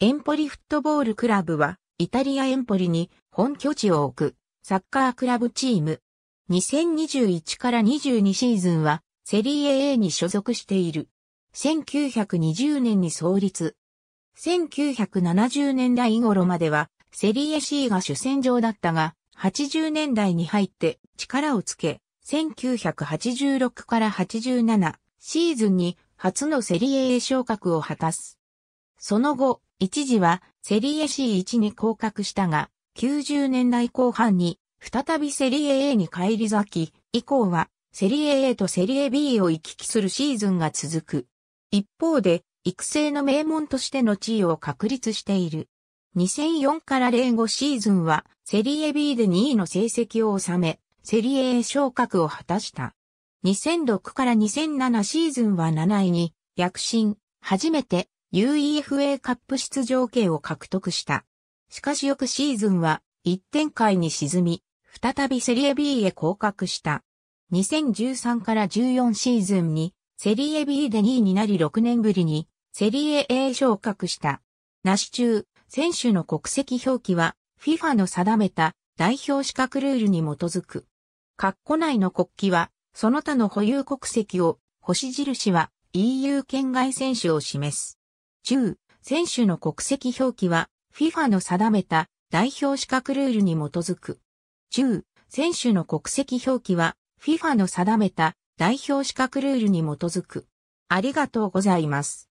エンポリフットボールクラブは、イタリアエンポリに本拠地を置くサッカークラブチーム。2021から22シーズンは、セリエ A に所属している。1920年に創立。1970年代頃までは、セリエ C が主戦場だったが、80年代に入って力をつけ、1986から87シーズンに初のセリエ A 昇格を果たす。その後、一時はセリエ C1 に降格したが、90年代後半に再びセリエ A に返り咲き、以降はセリエ A とセリエ B を行き来するシーズンが続く。一方で、育成の名門としての地位を確立している。2004から05シーズンはセリエ B で2位の成績を収め、セリエ A 昇格を果たした。2006から2007シーズンは7位に躍進、初めて UEFA カップ出場権を獲得した。しかし翌シーズンは一点回に沈み、再びセリエ B へ降格した。2013から14シーズンにセリエ B で2位になり6年ぶりにセリエ A 昇格した。なし中、選手の国籍表記は FIFA の定めた代表資格ルールに基づく。括弧内の国旗はその他の保有国籍を星印は EU 圏外選手を示す。1選手の国籍表記は FIFA の定めた代表資格ルールに基づく。1選手の国籍表記は FIFA の定めた代表資格ルールに基づく。ありがとうございます。